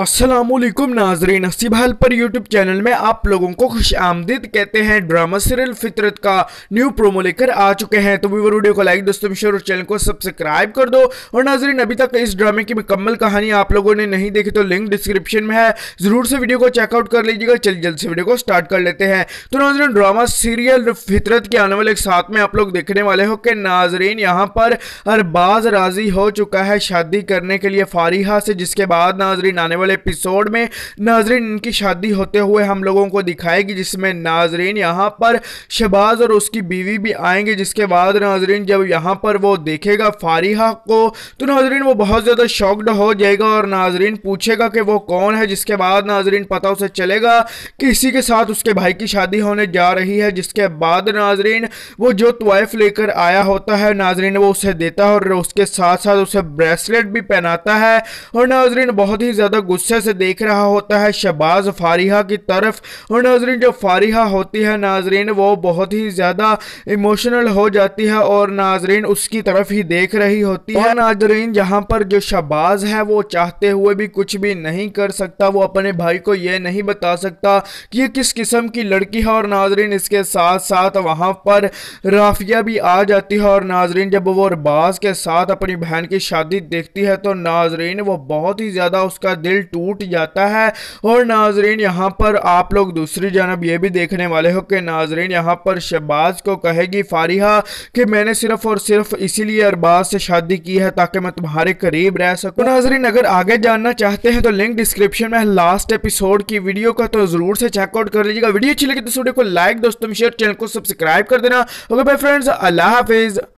असलम नाजरीन अस्सी भाल पर यूट्यूब चैनल में आप लोगों को खुश आमदीद कहते हैं ड्रामा सीरियल फितरत का न्यू प्रोमो लेकर आ चुके हैं तो वीवर वीडियो को लाइक दोस्तों शेयर और चैनल को सब्सक्राइब कर दो और नाजरीन अभी तक इस ड्रामे की मुकम्मल कहानी आप लोगों ने नहीं देखी तो लिंक डिस्क्रिप्शन में है ज़रूर से वीडियो को चेकआउट कर लीजिएगा चल जल्द से वीडियो को स्टार्ट कर लेते हैं तो नाजरीन ड्रामा सीरियल फितरत के आने वाले साथ में आप लोग देखने वाले हो कि नाजरीन यहाँ पर अरबाज राजी हो चुका है शादी करने के लिए फारिहा से जिसके बाद नाजरीन आने वाले वाले एपिसोड में नाजरीन इनकी शादी होते हुए हम लोगों को दिखाएगी जिसमें नाजरीन यहाँ पर शहबाज और उसकी बीवी भी आएंगे जिसके बाद नाजरीन जब यहाँ पर वो देखेगा फारिहा को तो नाजरीन वो बहुत ज़्यादा शॉक्ड हो जाएगा और नाजरीन पूछेगा कि वो कौन है जिसके बाद नाजरीन पता उसे चलेगा कि इसी के साथ उसके भाई की शादी होने जा रही है जिसके बाद नाजरीन वो जो तोयफ लेकर आया होता है नाजरीन वो उसे देता है और उसके साथ साथ उसे ब्रेसलेट भी पहनाता है और नाजरीन बहुत ही ज़्यादा गुस्से से देख रहा होता है शहबाज फारिहा की तरफ और नाजरीन जो फारिहा होती है नाजरीन वो बहुत ही ज़्यादा इमोशनल हो जाती है और नाजरीन उसकी तरफ ही देख रही होती है नाजरीन जहाँ पर जो शहबाज है वो चाहते हुए भी कुछ भी नहीं कर सकता वो अपने भाई को ये नहीं बता सकता कि ये किस किस्म की लड़की है और नाजरीन इसके साथ साथ वहाँ पर राफिया भी आ जाती है और नाजरीन जब वो रबाज के साथ अपनी बहन की शादी देखती है तो नाजरीन वो बहुत ही ज़्यादा उसका दिल टूट जाता है और नाजरीन यहाँ पर आप लोग दूसरी जानब ये भी देखने वाले हो कि नाजरीन यहाँ पर शहबाज को कहेगी फारिहा कि मैंने सिर्फ और सिर्फ इसीलिए अरबाज से शादी की है ताकि मैं तुम्हारे करीब रह सकूँ नाजरीन अगर आगे जानना चाहते हैं तो लिंक डिस्क्रिप्शन में लास्ट एपिसोड की वीडियो का तो ज़रूर से चेकआउट कर लीजिएगा वीडियो अच्छी लगी तो वीडियो को लाइक दोस्तों शेयर चैनल को सब्सक्राइब कर देना ओके बाय फ्रेंड्स अल्लाह हाफिज़